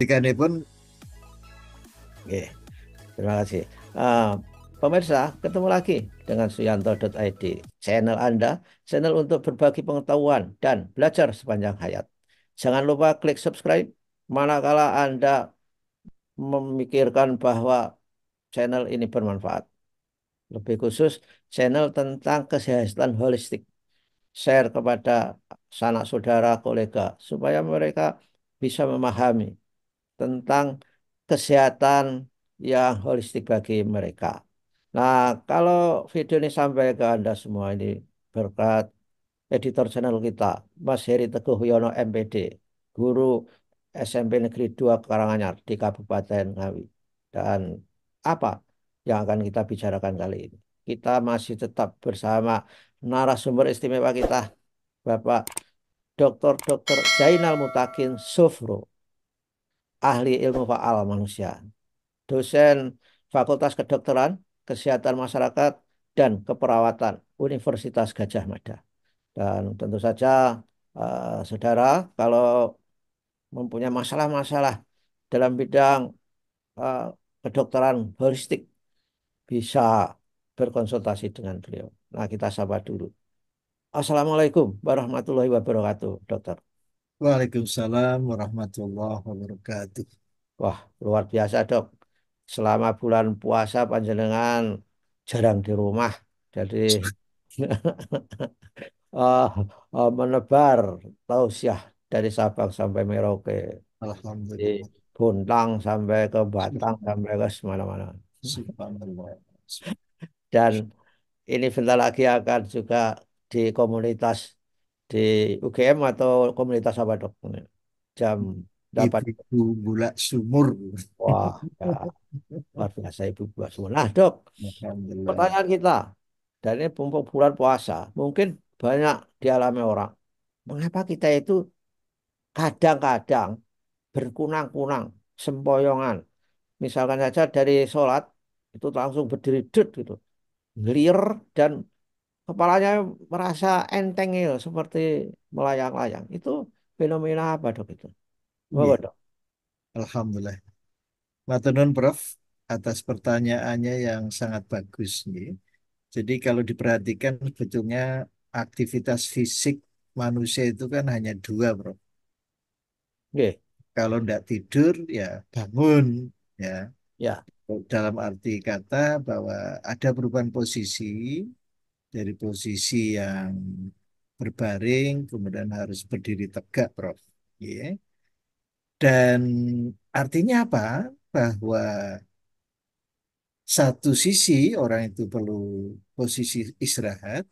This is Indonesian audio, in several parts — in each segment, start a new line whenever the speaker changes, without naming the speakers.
ini pun Oke,
terima kasih. Uh, pemirsa, ketemu lagi dengan suyanto.id, channel Anda, channel untuk berbagi pengetahuan dan belajar sepanjang hayat. Jangan lupa klik subscribe, manakala Anda memikirkan bahwa channel ini bermanfaat. Lebih khusus, channel tentang kesehatan holistik. Share kepada sanak saudara, kolega, supaya mereka bisa memahami tentang kesehatan yang holistik bagi mereka. Nah, kalau video ini sampai ke Anda semua ini berkat editor channel kita, Mas Heri Teguh Yono MPD, guru SMP Negeri 2 Karanganyar di Kabupaten Ngawi. Dan apa yang akan kita bicarakan kali ini? Kita masih tetap bersama narasumber istimewa kita, Bapak Dr. Dr. Zainal Mutakin Sufro, ahli ilmu faal manusia, dosen Fakultas Kedokteran, Kesehatan Masyarakat, dan Keperawatan Universitas Gajah Mada. Dan tentu saja uh, saudara kalau mempunyai masalah-masalah dalam bidang uh, kedokteran holistik bisa berkonsultasi dengan beliau. Nah kita sapa dulu. Assalamualaikum warahmatullahi wabarakatuh dokter. Waalaikumsalam warahmatullahi wabarakatuh. Wah, luar biasa, Dok. Selama bulan puasa panjenengan jarang di rumah. Jadi uh, uh, menebar tausiah dari Sabang sampai Merauke. Alhamdulillah. Di Buntang sampai ke Batang sampai ke mana mana Dan ini bentar lagi akan juga di komunitas di UGM atau komunitas apa dok? Jam dapat ibu gula sumur. Wah, ya. luar biasa ibu gula sumur. Nah dok, pertanyaan kita dan ini mumpung bulan puasa, mungkin banyak dialami orang. Mengapa kita itu kadang-kadang berkunang-kunang, sempoyongan. Misalkan saja dari sholat itu langsung berdiri dud gitu, ngelir dan kepalanya merasa enteng ya seperti melayang-layang itu fenomena
apa dok itu apa iya. dok Alhamdulillah Matenun Prof atas pertanyaannya yang sangat bagus nih jadi kalau diperhatikan sebetulnya aktivitas fisik manusia itu kan hanya dua bro okay. kalau tidak tidur ya bangun ya ya dalam arti kata bahwa ada perubahan posisi dari posisi yang berbaring kemudian harus berdiri tegak Prof. Yeah. Dan artinya apa? Bahwa satu sisi orang itu perlu posisi istirahat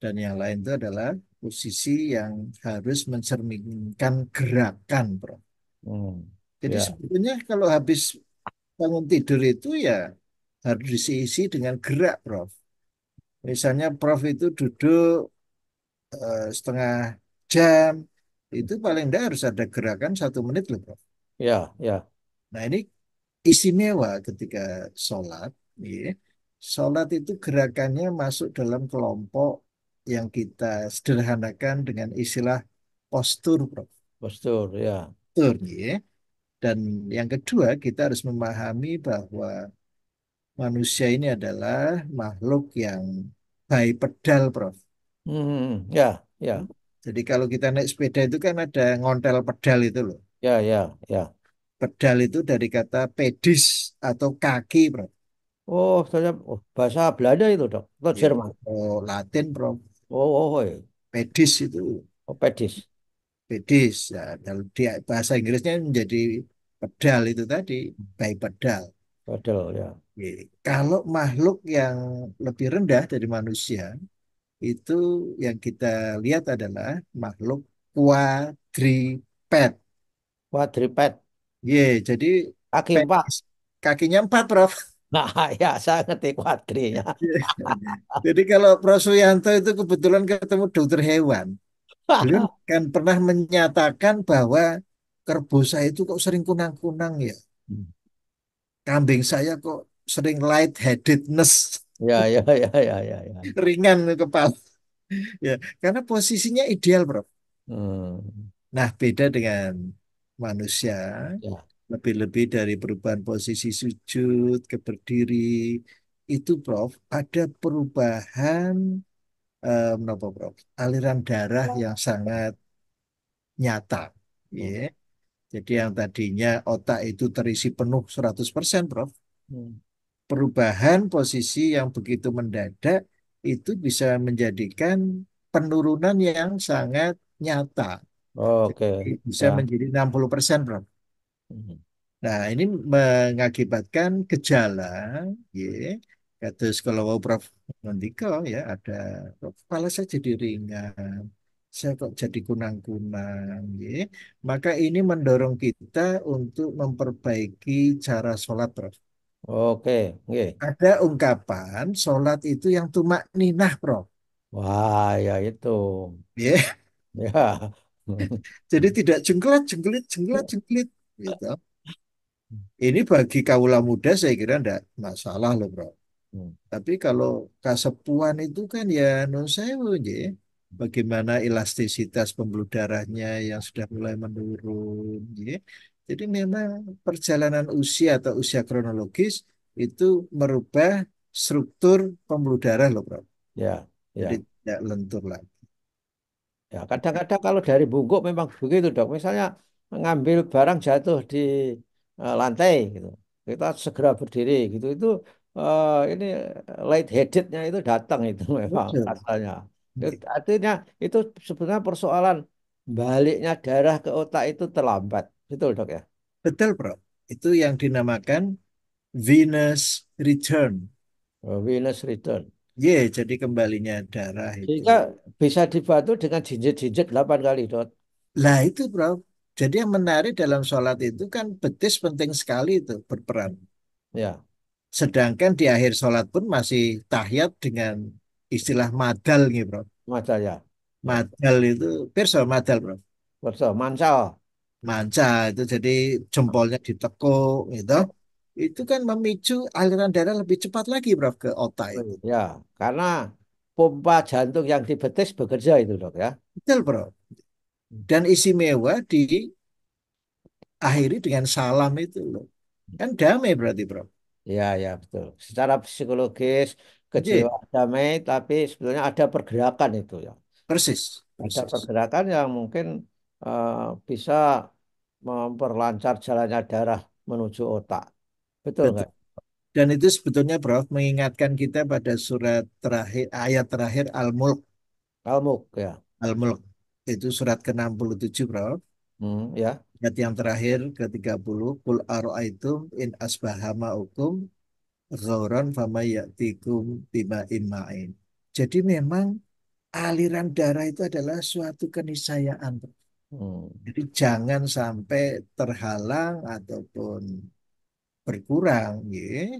dan yang lain itu adalah posisi yang harus mencerminkan gerakan, prof. Hmm. Jadi yeah. sebetulnya kalau habis bangun tidur itu ya harus diisi dengan gerak, Prof. Misalnya Prof itu duduk uh, setengah jam, itu paling tidak harus ada gerakan satu menit loh Prof. Ya, ya. Nah ini istimewa ketika sholat. Ya. Sholat itu gerakannya masuk dalam kelompok yang kita sederhanakan dengan istilah postur Prof. Postur, ya. Postur, ya. Dan yang kedua kita harus memahami bahwa manusia ini adalah makhluk yang baik pedal, Prof. Hmm, ya, ya. Jadi kalau kita naik sepeda itu kan ada ngontel pedal itu loh. Ya, ya, ya. Pedal itu dari kata pedis atau kaki, bro. Oh, saya oh, bahasa Belanda itu, Dok. Atau ya, Jerman. Oh, Latin, bro. Oh, oh, oh. Iya. Pedis itu. Oh, pedis. Pedis. Ya, dalam bahasa Inggrisnya menjadi pedal itu tadi, baik pedal. Betul ya. Kalau makhluk yang lebih rendah dari manusia itu yang kita lihat adalah makhluk quadruped. Quadruped. Ye, yeah, jadi kaki empat. Kakinya empat, Prof. Nah, ya saya ngerti kuadrinya. jadi kalau Prof Suyanto itu kebetulan ketemu dokter hewan. Beliau kan pernah menyatakan bahwa kerbosa itu kok sering kunang-kunang ya. Hmm kambing saya kok sering light headedness. Ya, ya, ya, ya, ya, ya. Ringan kepala. ya, karena posisinya ideal, Prof. Hmm. Nah, beda dengan manusia. Ya. Lebih-lebih dari perubahan posisi sujud ke berdiri itu, Prof, ada perubahan eh, Prof, aliran darah yang sangat nyata. Ya. Yeah. Jadi yang tadinya otak itu terisi penuh 100% Prof. Hmm. Perubahan posisi yang begitu mendadak itu bisa menjadikan penurunan yang sangat nyata. Oh, Oke. Okay. menjadi bisa ya. menjadi 60% Prof. Hmm. Nah, ini mengakibatkan gejala, ya, kados kalau Prof. Nandika ya ada kepala saya jadi ringan, saya kok jadi kunang-kunang ya. Maka ini mendorong kita untuk memperbaiki cara sholat Prof. Oke, Ada ungkapan sholat itu yang tumak ninah Prof. Wah, ya itu. Ya. Ya. jadi tidak jengkelat, jengkelit, jengkelat, jengkelit gitu. Ini bagi kaula muda saya kira tidak masalah loh bro. Hmm. Tapi kalau kasepuan itu kan ya non sewu ya bagaimana elastisitas pembuluh darahnya yang sudah mulai menurun. Ya. Jadi memang perjalanan usia atau usia kronologis itu merubah struktur pembuluh darah loh, Prof. Ya, ya. Jadi tidak lentur lagi. Ya,
kadang-kadang kalau dari bungkuk memang begitu, Dok. Misalnya mengambil barang jatuh di uh, lantai gitu. Kita segera berdiri gitu. Itu uh, ini light headednya itu datang itu memang Betul. katanya. Artinya itu sebenarnya persoalan baliknya darah ke otak
itu terlambat. Betul dok ya? Betul bro. Itu yang dinamakan Venus Return. Oh, Venus Return. Iya, yeah, jadi kembalinya darah itu. Sehingga bisa dibantu dengan jinjit-jinjit 8 kali dok. Lah itu bro. Jadi yang menarik dalam sholat itu kan betis penting sekali itu berperan. Ya. Sedangkan di akhir sholat pun masih tahiyat dengan istilah madal nih bro madal ya madal itu perso, madal bro Perso, manca. manca itu jadi jempolnya ditekuk gitu itu kan memicu aliran darah lebih cepat lagi bro ke otak itu. ya karena pompa jantung yang di betis bekerja itu dok ya betul bro dan isi mewah di akhiri dengan salam itu loh kan damai berarti bro ya ya betul
secara psikologis kecil damai tapi sebetulnya ada pergerakan itu ya persis, persis. ada pergerakan yang mungkin uh,
bisa memperlancar jalannya darah menuju otak betul nggak dan itu sebetulnya Prof mengingatkan kita pada surat terakhir ayat terakhir Al-Mulk Al-Mulk ya Al-Mulk itu surat ke-67 Prof hmm, ya yang terakhir ke-30 kul itu in asbahama hukum Zoron fama yaktikum bima imain. Jadi memang aliran darah itu adalah suatu keniscayaan. Hmm. Jadi jangan sampai terhalang ataupun berkurang, ya.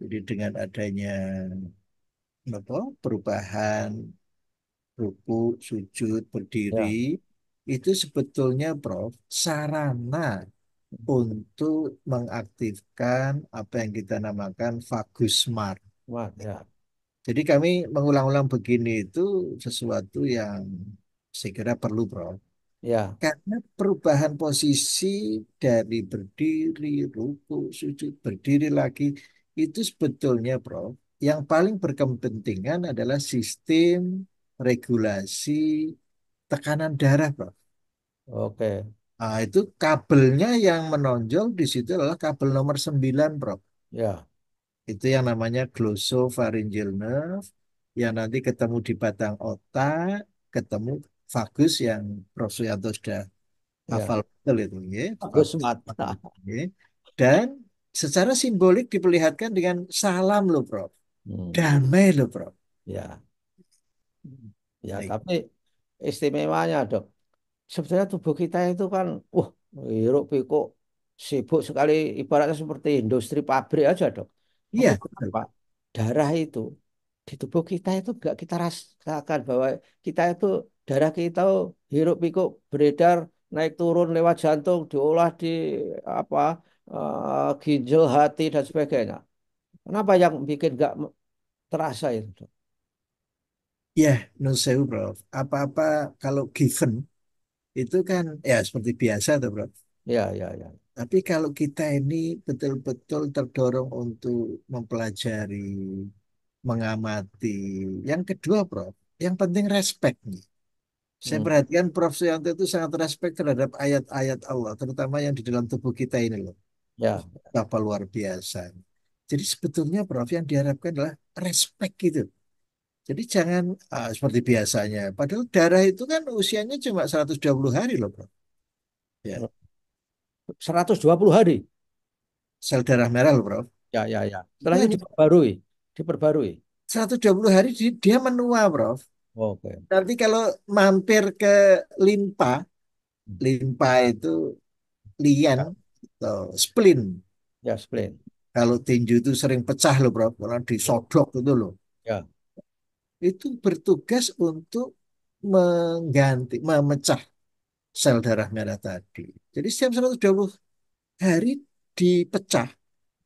Jadi dengan adanya apa, perubahan ruku, sujud, berdiri, ya. itu sebetulnya Prof sarana untuk mengaktifkan apa yang kita namakan vagus fagusmart. Wah, ya. Jadi kami mengulang-ulang begini itu sesuatu yang saya kira perlu, Bro. Ya. Karena perubahan posisi dari berdiri, ruku, sujud, berdiri lagi itu sebetulnya, Bro, yang paling berkepentingan adalah sistem regulasi tekanan darah, Bro. Oke. Nah, itu kabelnya yang menonjol di situ adalah kabel nomor 9, Prof. Ya. Itu yang namanya glossopharyngeal nerve yang nanti ketemu di batang otak, ketemu vagus yang Prof. Suyanto sudah ya. hafal ya. betul itu, ya. Vagus mata. Ya. Dan secara simbolik diperlihatkan dengan salam loh, Prof. Hmm. Damai loh, Prof. Ya.
Ya, Baik. tapi istimewanya, Dok sebetulnya tubuh kita itu kan wah hiruk pikuk sibuk sekali ibaratnya seperti industri pabrik aja dok. Iya. Yeah. Pak darah itu di tubuh kita itu nggak kita rasakan bahwa kita itu darah kita hiruk pikuk beredar naik turun lewat jantung diolah di apa uh, ginjal hati dan sebagainya. Kenapa yang bikin nggak terasa itu?
Ya, yeah, no sewu, bro. Apa-apa kalau given itu kan ya seperti biasa tuh bro. Ya, ya, ya. Tapi kalau kita ini betul-betul terdorong untuk mempelajari, mengamati. Yang kedua, bro, yang penting respect nih. Saya hmm. perhatikan Prof Suyanto itu sangat respect terhadap ayat-ayat Allah, terutama yang di dalam tubuh kita ini loh. Ya. Betapa luar biasa. Jadi sebetulnya Prof yang diharapkan adalah respect gitu. Jadi jangan ah, seperti biasanya. Padahal darah itu kan usianya cuma 120 hari loh, Bro. Ya. 120 hari. Sel darah merah loh, Bro. Ya, ya, ya. Setelah itu iya, diperbarui, diperbarui. 120 hari dia menua, Bro. Oke. Nanti kalau mampir ke limpa, hmm. limpa itu lian ya. atau spleen. Ya, spleen. Kalau tinju itu sering pecah loh, Bro, karena disodok itu loh. Ya itu bertugas untuk mengganti, memecah sel darah merah tadi. Jadi setiap 120 hari dipecah,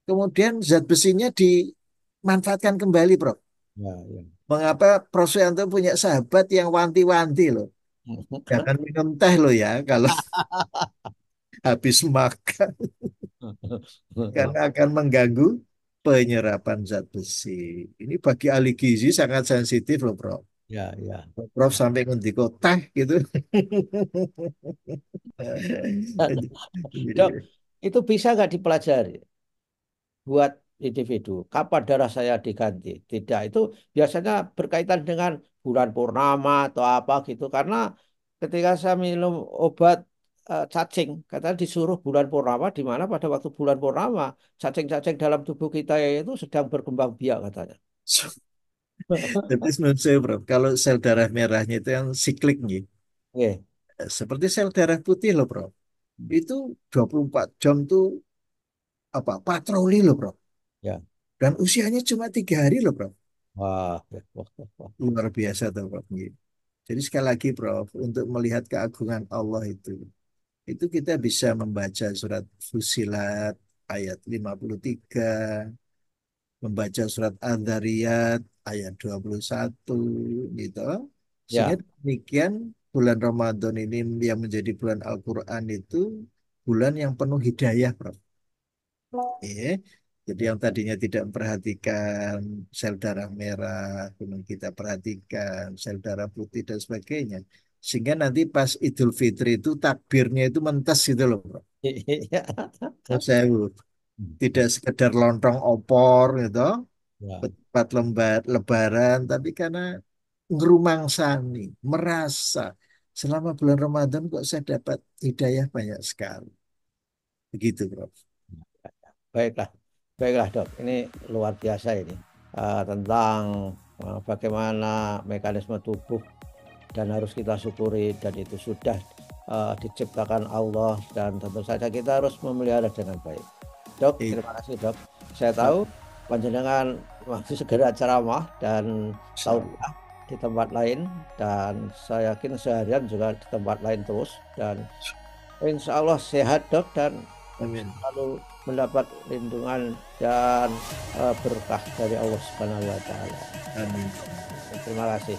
kemudian zat besinya dimanfaatkan kembali, Prof. Ya, ya. Mengapa Prof. Suyanto punya sahabat yang wanti-wanti loh. Jangan minum teh loh ya kalau habis makan. Karena akan mengganggu penyerapan zat besi. Ini bagi ahli gizi sangat sensitif loh, Prof. Ya, ya. Prof sampai ngendi teh gitu.
Dok, itu bisa nggak dipelajari buat individu? Kapan darah saya diganti? Tidak, itu biasanya berkaitan dengan bulan purnama atau apa gitu. Karena ketika saya minum obat Eh, cacing, katanya disuruh bulan purnama di mana pada waktu bulan purnama cacing-cacing dalam tubuh kita itu sedang berkembang biak katanya.
Tapi menurut saya bro, kalau sel darah merahnya itu yang siklik nih. Yeah. Iya. Seperti sel darah putih loh bro. Hmm. Itu 24 jam tuh apa patroli loh bro. Yeah. Dan usianya cuma tiga hari loh bro. Wah, wah. luar biasa tuh bro. Jadi sekali lagi bro, untuk melihat keagungan Allah itu itu kita bisa membaca surat Fusilat ayat 53, membaca surat Andariyat ayat 21 gitu. Ya. Sehingga ya. demikian bulan Ramadan ini yang menjadi bulan Al-Qur'an itu bulan yang penuh hidayah, Prof. Ya. Jadi yang tadinya tidak memperhatikan sel darah merah, kemudian kita perhatikan sel darah putih dan sebagainya sehingga nanti pas Idul Fitri itu takbirnya itu mentes gitu loh bro. saya tidak sekedar lontong opor gitu ya. tempat lembar lebaran tapi karena ngerumangsani merasa selama bulan Ramadan kok saya dapat hidayah banyak sekali begitu bro.
baiklah baiklah dok ini luar biasa ini uh, tentang uh, bagaimana mekanisme tubuh dan harus kita syukuri dan itu sudah uh, diciptakan Allah dan tentu saja kita harus memelihara dengan baik. Dok, iya. terima kasih dok. Saya tahu panjenengan waktu segera ceramah dan tahu di tempat lain dan saya yakin seharian juga di tempat lain terus dan insya Allah sehat dok dan Amin. selalu mendapat lindungan dan uh, berkah dari Allah Subhanahu wa taala. Amin. Terima kasih.